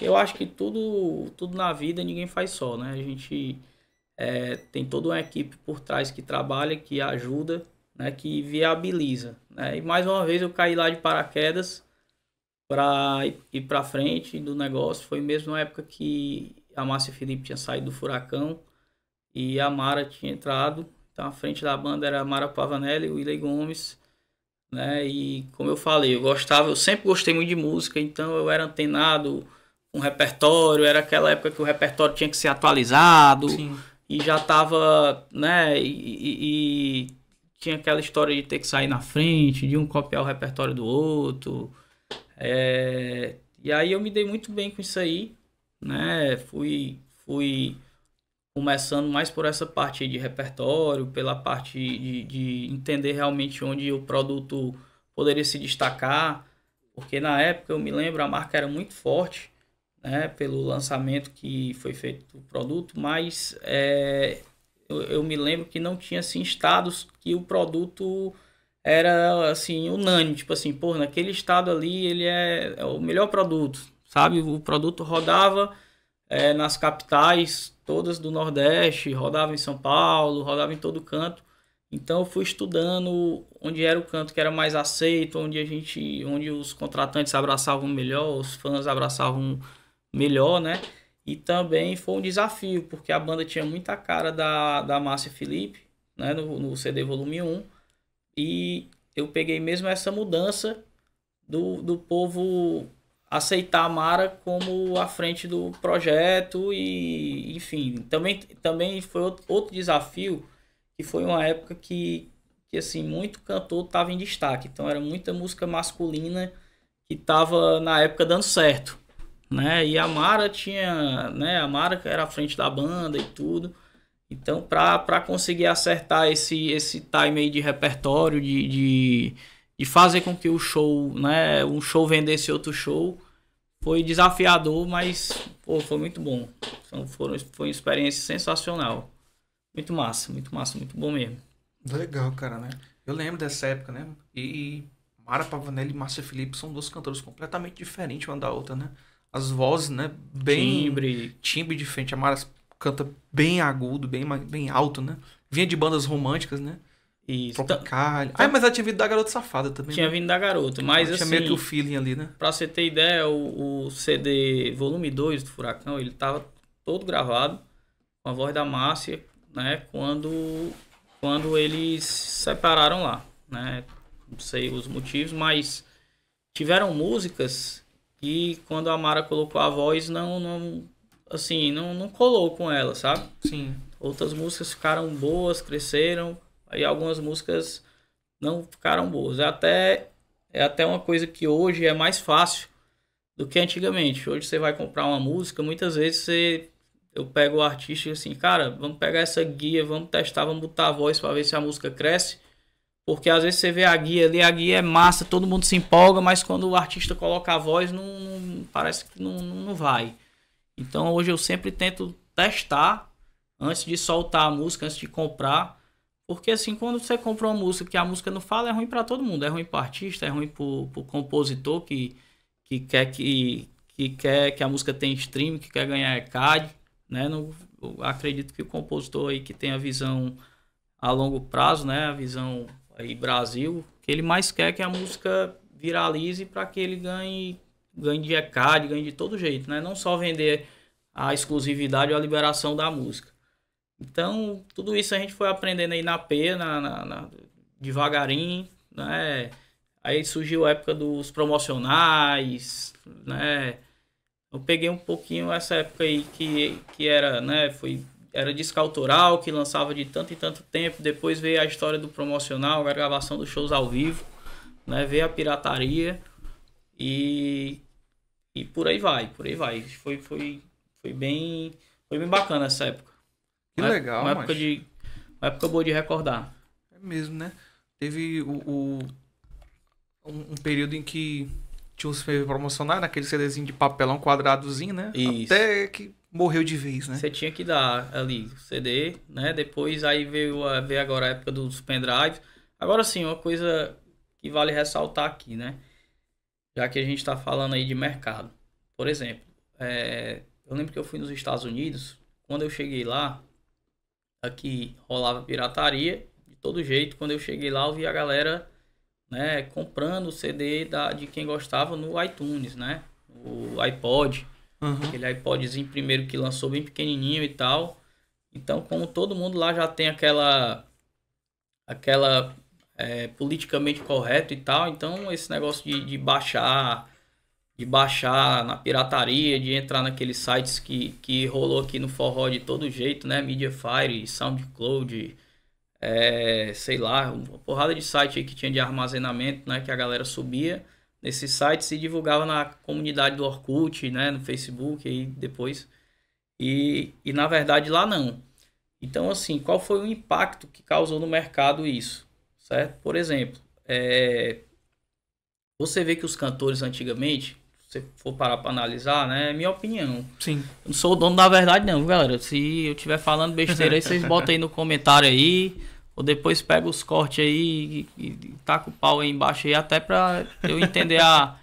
Eu acho que tudo, tudo na vida ninguém faz só, né? A gente é, tem toda uma equipe por trás que trabalha, que ajuda, né? que viabiliza. Né? E mais uma vez eu caí lá de paraquedas para ir para frente do negócio. Foi mesmo na época que a Márcia Felipe tinha saído do furacão e a Mara tinha entrado. Então a frente da banda era a Mara Pavanelli, o Willy Gomes né? E como eu falei, eu gostava, eu sempre gostei muito de música, então eu era antenado um repertório, era aquela época que o repertório tinha que ser atualizado Sim. e já estava, né, e, e, e, tinha aquela história de ter que sair na frente, de um copiar o repertório do outro. É, e aí eu me dei muito bem com isso aí, né? Fui fui começando mais por essa parte de repertório, pela parte de, de, entender realmente onde o produto poderia se destacar, porque na época eu me lembro a marca era muito forte, né, pelo lançamento que foi feito o produto, mas é, eu, eu, me lembro que não tinha assim estados que o produto era assim unânime, tipo assim, pô, naquele estado ali ele é, é o melhor produto, sabe? O produto rodava é, nas capitais todas do Nordeste, rodava em São Paulo, rodava em todo canto. Então eu fui estudando onde era o canto que era mais aceito, onde a gente, onde os contratantes abraçavam melhor, os fãs abraçavam melhor, né? E também foi um desafio, porque a banda tinha muita cara da, da Márcia Felipe, né, no, no CD volume 1, e eu peguei mesmo essa mudança do, do povo aceitar a Mara como a frente do projeto e, enfim, também, também foi outro, desafio que foi uma época que, que assim, muito cantor estava em destaque, então era muita música masculina que estava na época dando certo, né? E a Mara tinha, né, a Mara era a frente da banda e tudo. Então, para conseguir acertar esse, esse time aí de repertório, de, de, fazer com que o show, né, um show vendesse outro show, foi desafiador, mas pô, foi muito bom. Então, foram, foi uma experiência sensacional. Muito massa, muito massa, muito bom mesmo. Legal, cara, né? Eu lembro dessa época, né? E Mara Pavanelli e Márcia Felipe são dois cantores completamente diferentes uma da outra, né? As vozes, né? Bem. Timbre. Timbre diferente. A Mara canta bem agudo, bem, bem alto, né? Vinha de bandas românticas, né? Isso. Tropicália. Então, então, ah, mas ela tinha vindo da Garota Safada também. Tinha né? vindo da Garota, mas tinha assim... Tinha meio que o feeling ali, né? Pra você ter ideia, o, o CD volume 2 do Furacão, ele tava todo gravado com a voz da Márcia, né? Quando, quando eles separaram lá, né? Não sei os motivos, mas tiveram músicas que quando a Mara colocou a voz, não... não assim, não, não colou com ela, sabe? Sim. Outras músicas ficaram boas, cresceram, Aí algumas músicas não ficaram boas. É até, é até uma coisa que hoje é mais fácil do que antigamente. Hoje você vai comprar uma música, muitas vezes você eu pego o artista e assim, cara, vamos pegar essa guia, vamos testar, vamos botar a voz para ver se a música cresce. Porque às vezes você vê a guia ali, a guia é massa, todo mundo se empolga, mas quando o artista coloca a voz, não, não parece que não, não vai. Então hoje eu sempre tento testar antes de soltar a música, antes de comprar, porque assim, quando você compra uma música que a música não fala, é ruim para todo mundo. É ruim pro artista, é ruim pro, pro compositor que, que quer que, que quer que a música tenha stream, que quer ganhar ECAD, né? Não, acredito que o compositor aí que tem a visão a longo prazo, né? A visão aí Brasil, que ele mais quer que a música viralize para que ele ganhe ganhe de card, ganhe de todo jeito, né? Não só vender a exclusividade ou a liberação da música. Então, tudo isso a gente foi aprendendo aí na P, na, na, na devagarinho, né? Aí surgiu a época dos promocionais, né? Eu peguei um pouquinho essa época aí que, que era, né? Foi, era disco autoral, que lançava de tanto e tanto tempo. Depois veio a história do promocional, a gravação dos shows ao vivo, né? Veio a pirataria e, e por aí vai, por aí vai. Foi, foi, foi, bem, foi bem bacana essa época. Que legal, uma época, de, uma época boa de recordar. É mesmo, né? Teve o, o um, um, período em que tinha os filmes promocionais, naquele né? CDzinho de papelão quadradozinho, né? Isso. Até que morreu de vez, né? Você tinha que dar ali CD, né? Depois aí veio, a, veio agora a época dos pendrives. Agora sim, uma coisa que vale ressaltar aqui, né? Já que a gente está falando aí de mercado. Por exemplo, é, eu lembro que eu fui nos Estados Unidos, quando eu cheguei lá, aqui rolava pirataria. De todo jeito, quando eu cheguei lá, eu vi a galera né, comprando o CD da, de quem gostava no iTunes, né? O iPod. Uhum. Aquele iPodzinho primeiro que lançou bem pequenininho e tal. Então, como todo mundo lá já tem aquela aquela é, politicamente correto e tal, então esse negócio de, de baixar de baixar na pirataria, de entrar naqueles sites que, que rolou aqui no forró de todo jeito, né? Mediafire, SoundCloud, é, sei lá, uma porrada de site aí que tinha de armazenamento, né? Que a galera subia nesses sites e divulgava na comunidade do Orkut, né? No Facebook aí depois. E, e na verdade lá não. Então, assim, qual foi o impacto que causou no mercado isso? Certo? Por exemplo, é... você vê que os cantores antigamente você for parar para analisar, né? É minha opinião. Sim. Eu não sou o dono da verdade, não, galera. Se eu estiver falando besteira aí, vocês botam aí no comentário aí. Ou depois pega os cortes aí e, e taca o pau aí embaixo aí, até para eu entender a,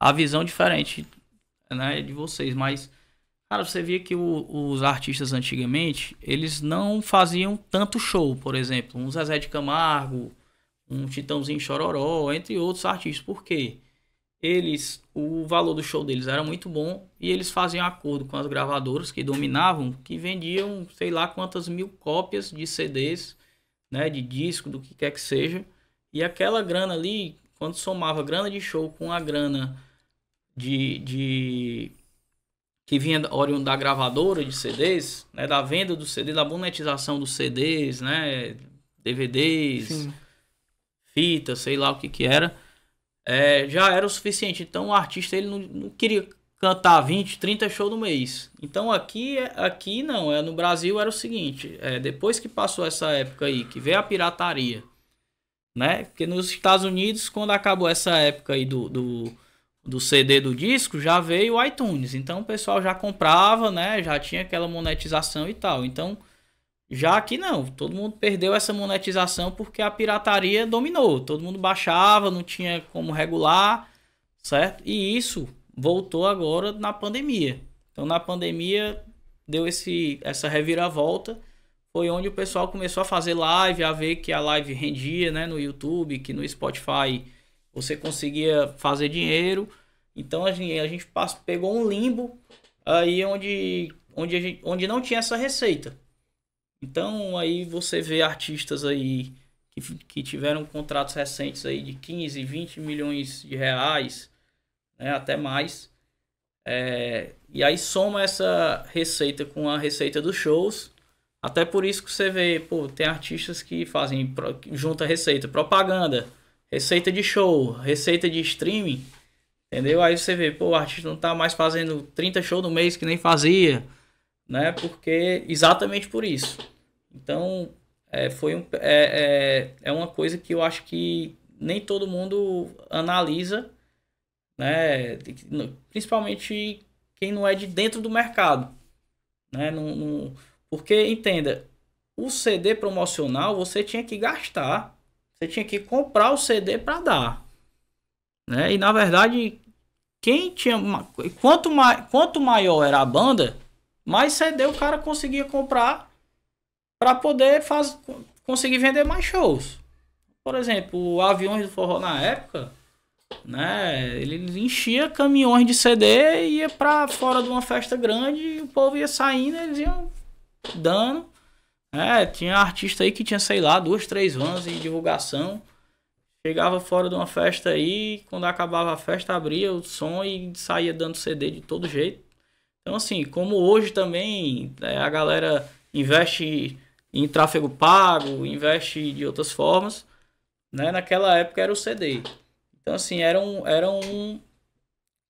a visão diferente né, de vocês. Mas, cara, você via que o, os artistas antigamente, eles não faziam tanto show, por exemplo. Um Zezé de Camargo, um Titãozinho Chororó, entre outros artistas. Por quê? eles o valor do show deles era muito bom e eles faziam acordo com as gravadoras que dominavam, que vendiam sei lá quantas mil cópias de CDs, né, de disco, do que quer que seja. E aquela grana ali, quando somava grana de show com a grana de, de que vinha oriundo da gravadora de CDs, né, da venda do CD, da monetização dos CDs, né, DVDs, Sim. fitas, sei lá o que que era é, já era o suficiente. Então o artista ele não, não, queria cantar 20, 30 shows no mês. Então aqui, é, aqui não, é no Brasil era o seguinte, é, depois que passou essa época aí, que veio a pirataria, né? Porque nos Estados Unidos, quando acabou essa época aí do, do, do CD do disco, já veio o iTunes. Então o pessoal já comprava, né? Já tinha aquela monetização e tal. Então já aqui não, todo mundo perdeu essa monetização porque a pirataria dominou, todo mundo baixava, não tinha como regular, certo? E isso voltou agora na pandemia. Então na pandemia deu esse essa reviravolta, foi onde o pessoal começou a fazer live, a ver que a live rendia, né, no YouTube, que no Spotify você conseguia fazer dinheiro. Então a gente, a gente pegou um limbo aí onde onde, gente, onde não tinha essa receita. Então aí você vê artistas aí que, que tiveram contratos recentes aí de 15, 20 milhões de reais, né, até mais. É, e aí soma essa receita com a receita dos shows. Até por isso que você vê, pô, tem artistas que fazem junta receita, propaganda, receita de show, receita de streaming, entendeu? Aí você vê, pô, o artista não tá mais fazendo 30 shows no mês que nem fazia, né? Porque exatamente por isso. Então, é, foi um, é, é, é uma coisa que eu acho que nem todo mundo analisa, né? principalmente quem não é de dentro do mercado. Né? Não, não... Porque, entenda, o CD promocional você tinha que gastar, você tinha que comprar o CD para dar. Né? E na verdade, quem tinha quanto, ma... quanto maior era a banda, mais CD o cara conseguia comprar para poder faz, conseguir vender mais shows. Por exemplo, o Aviões do Forró na época, né, ele enchia caminhões de CD e ia para fora de uma festa grande e o povo ia saindo, eles iam dando. Né, tinha artista aí que tinha, sei lá, duas, três vans de divulgação. Chegava fora de uma festa aí, quando acabava a festa, abria o som e saía dando CD de todo jeito. Então, assim, como hoje também né, a galera investe em tráfego pago, investe de outras formas. Né? Naquela época era o CD. Então, assim, era um, era um.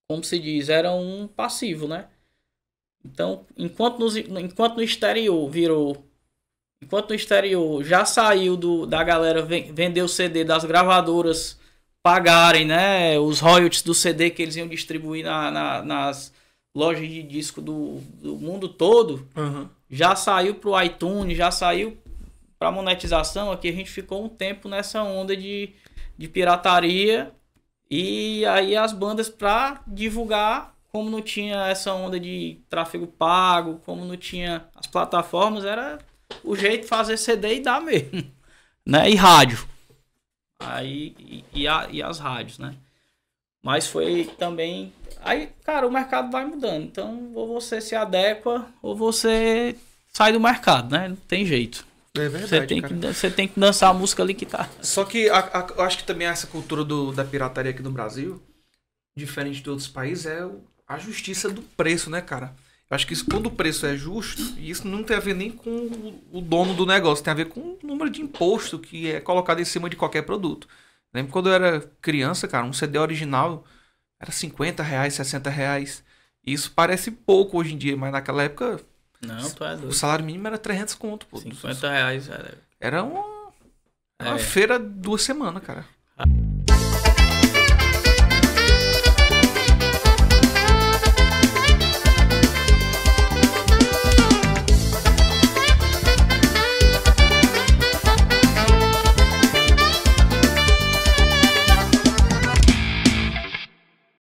Como se diz? Era um passivo, né? Então, enquanto no, enquanto no exterior virou. Enquanto no exterior já saiu do, da galera vender o CD das gravadoras pagarem, né? Os royalties do CD que eles iam distribuir na, na nas lojas de disco do, do mundo todo. Uhum já saiu pro iTunes, já saiu para monetização, aqui a gente ficou um tempo nessa onda de, de pirataria. E aí as bandas para divulgar, como não tinha essa onda de tráfego pago, como não tinha as plataformas, era o jeito de fazer CD e dar mesmo, né? E rádio. Aí e, e, a, e as rádios, né? Mas foi também. Aí, cara, o mercado vai mudando. Então, ou você se adequa, ou você sai do mercado, né? Não tem jeito. É verdade. Você tem, Que, você tem que dançar a música ali que tá. Só que a, a, eu acho que também essa cultura do, da pirataria aqui no Brasil, diferente de outros países, é a justiça do preço, né, cara? Eu acho que isso, quando o preço é justo, isso não tem a ver nem com o dono do negócio, tem a ver com o número de imposto que é colocado em cima de qualquer produto. Lembro quando eu era criança, cara, um CD original era 50 reais, 60 reais. Isso parece pouco hoje em dia, mas naquela época. Não, tu é doido. O salário mínimo era 300 conto, pô. 50 reais, cara. Era é. uma, é. feira duas semanas, cara.